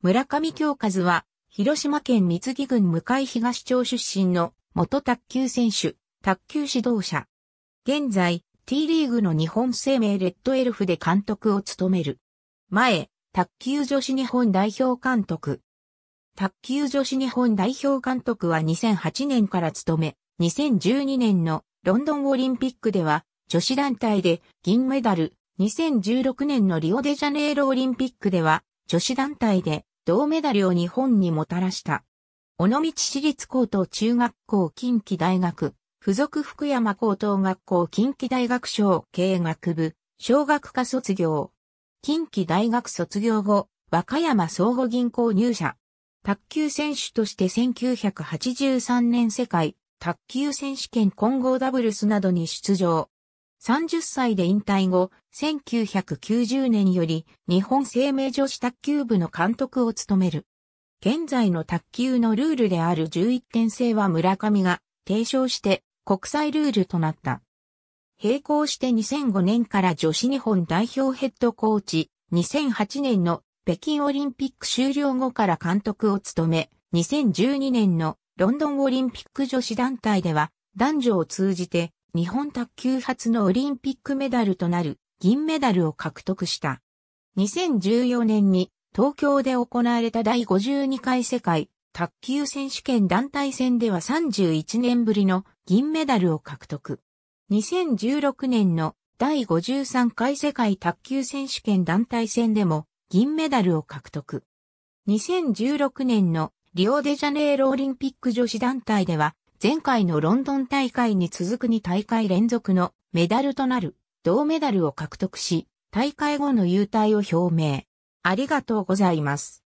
村上京和は、広島県三木郡向東町出身の元卓球選手、卓球指導者。現在、T リーグの日本生命レッドエルフで監督を務める。前、卓球女子日本代表監督。卓球女子日本代表監督は2008年から務め、2012年のロンドンオリンピックでは女子団体で銀メダル、2016年のリオデジャネイロオリンピックでは女子団体で銅メダルを日本にもたらした。尾道市立高等中学校近畿大学、附属福山高等学校近畿大学省経営学部、小学科卒業。近畿大学卒業後、和歌山総合銀行入社。卓球選手として1983年世界卓球選手権混合ダブルスなどに出場。30歳で引退後、1990年より日本生命女子卓球部の監督を務める。現在の卓球のルールである11点制は村上が提唱して国際ルールとなった。並行して2005年から女子日本代表ヘッドコーチ、2008年の北京オリンピック終了後から監督を務め、2012年のロンドンオリンピック女子団体では男女を通じて日本卓球初のオリンピックメダルとなる銀メダルを獲得した。2014年に東京で行われた第52回世界卓球選手権団体戦では31年ぶりの銀メダルを獲得。2016年の第53回世界卓球選手権団体戦でも銀メダルを獲得。2016年のリオデジャネイロオリンピック女子団体では前回のロンドン大会に続く2大会連続のメダルとなる銅メダルを獲得し、大会後の優退を表明。ありがとうございます。